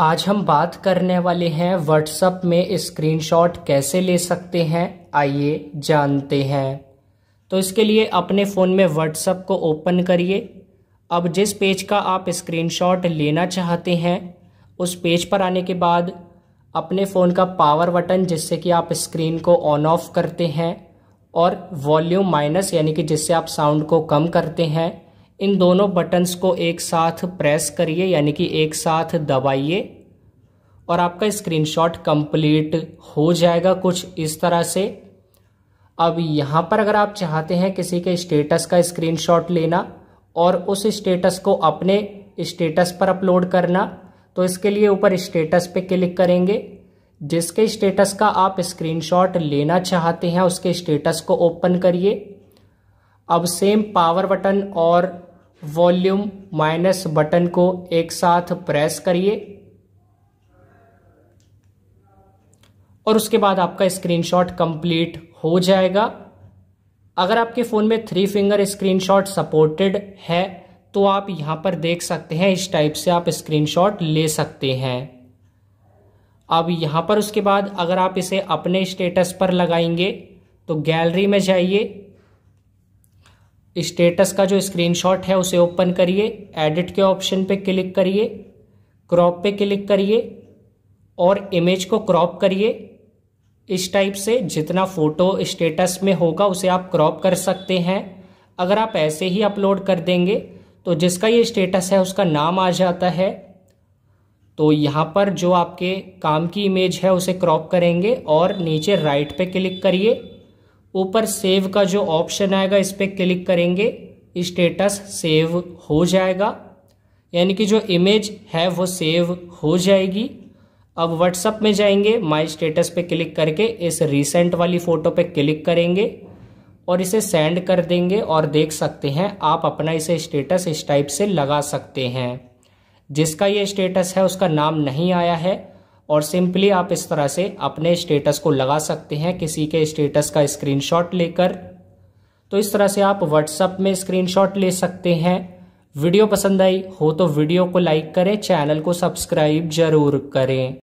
आज हम बात करने वाले हैं व्हाट्सअप में स्क्रीनशॉट कैसे ले सकते हैं आइए जानते हैं तो इसके लिए अपने फ़ोन में व्हाट्सअप को ओपन करिए अब जिस पेज का आप स्क्रीनशॉट लेना चाहते हैं उस पेज पर आने के बाद अपने फ़ोन का पावर बटन जिससे कि आप स्क्रीन को ऑन ऑफ करते हैं और वॉल्यूम माइनस यानी कि जिससे आप साउंड को कम करते हैं इन दोनों बटन्स को एक साथ प्रेस करिए यानी कि एक साथ दबाइए और आपका स्क्रीनशॉट कंप्लीट हो जाएगा कुछ इस तरह से अब यहाँ पर अगर आप चाहते हैं किसी के स्टेटस का स्क्रीनशॉट लेना और उस स्टेटस को अपने स्टेटस पर अपलोड करना तो इसके लिए ऊपर स्टेटस पे क्लिक करेंगे जिसके स्टेटस का आप स्क्रीनशॉट लेना चाहते हैं उसके स्टेटस को ओपन करिए अब सेम पावर बटन और वॉल्यूम माइनस बटन को एक साथ प्रेस करिए और उसके बाद आपका स्क्रीनशॉट कंप्लीट हो जाएगा अगर आपके फ़ोन में थ्री फिंगर स्क्रीनशॉट सपोर्टेड है तो आप यहां पर देख सकते हैं इस टाइप से आप स्क्रीनशॉट ले सकते हैं अब यहां पर उसके बाद अगर आप इसे अपने स्टेटस पर लगाएंगे तो गैलरी में जाइए स्टेटस का जो स्क्रीनशॉट है उसे ओपन करिए एडिट के ऑप्शन पे क्लिक करिए क्रॉप पे क्लिक करिए और इमेज को क्रॉप करिए इस टाइप से जितना फ़ोटो स्टेटस में होगा उसे आप क्रॉप कर सकते हैं अगर आप ऐसे ही अपलोड कर देंगे तो जिसका ये स्टेटस है उसका नाम आ जाता है तो यहाँ पर जो आपके काम की इमेज है उसे क्रॉप करेंगे और नीचे राइट पे क्लिक करिए ऊपर सेव का जो ऑप्शन आएगा इस पर क्लिक करेंगे स्टेटस सेव हो जाएगा यानी कि जो इमेज है वो सेव हो जाएगी अब व्हाट्सअप में जाएंगे माई स्टेटस पे क्लिक करके इस रिसेंट वाली फ़ोटो पे क्लिक करेंगे और इसे सेंड कर देंगे और देख सकते हैं आप अपना इसे स्टेटस इस टाइप से लगा सकते हैं जिसका ये स्टेटस है उसका नाम नहीं आया है और सिंपली आप इस तरह से अपने स्टेटस को लगा सकते हैं किसी के स्टेटस का स्क्रीनशॉट लेकर तो इस तरह से आप व्हाट्सअप में स्क्रीनशॉट ले सकते हैं वीडियो पसंद आई हो तो वीडियो को लाइक करें चैनल को सब्सक्राइब जरूर करें